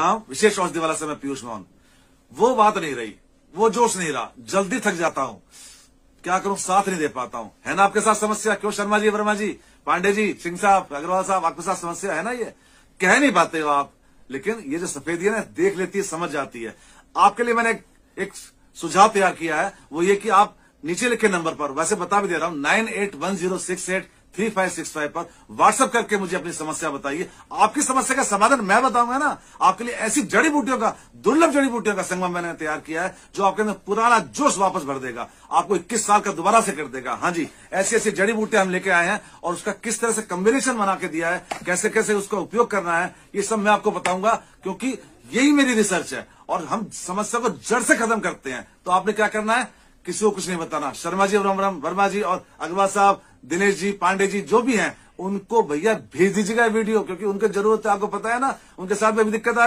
प्रणाम विशेष औषधि वाला समय पीयूष मोहन वो बात नहीं रही वो जोश नहीं रहा जल्दी थक जाता हूँ क्या करूं साथ नहीं दे पाता हूँ है ना आपके साथ समस्या क्यों शर्मा जी वर्मा जी पांडे जी सिंह साहब अग्रवाल साहब आपके साथ समस्या है ना ये कह नहीं पाते हो आप लेकिन ये जो सफेदी है ना देख लेती है समझ जाती है आपके लिए मैंने एक सुझाव तैयार किया है वो ये कि आप नीचे लिखे नंबर पर वैसे बता भी दे रहा हूँ nine eight one zero six eight three five six five पर व्हाट्सअप करके मुझे अपनी समस्या बताइए आपकी समस्या का समाधान मैं बताऊंगा ना आपके लिए ऐसी जड़ी बूटियों का दुर्लभ जड़ी बूटियों का संगम मैंने तैयार किया है जो आपके अंदर पुराना जोश वापस भर देगा आपको इक्कीस साल का दोबारा से कर देगा हाँ जी ऐसी ऐसी जड़ी बूटियां हम लेके आए हैं और उसका किस तरह से कम्बिनेशन बना के दिया है कैसे कैसे उसका उपयोग करना है ये सब मैं आपको बताऊंगा क्योंकि यही मेरी रिसर्च है और हम समस्या को जड़ से खत्म करते हैं तो आपने क्या करना है किसी को कुछ नहीं बताना शर्मा जी और राम वर्मा जी और अग्रवाल साहब दिनेश जी पांडे जी जो भी हैं उनको भैया भेज दीजिएगा वीडियो क्योंकि उनकी जरूरत है आपको पता है ना उनके साथ में भी दिक्कत आ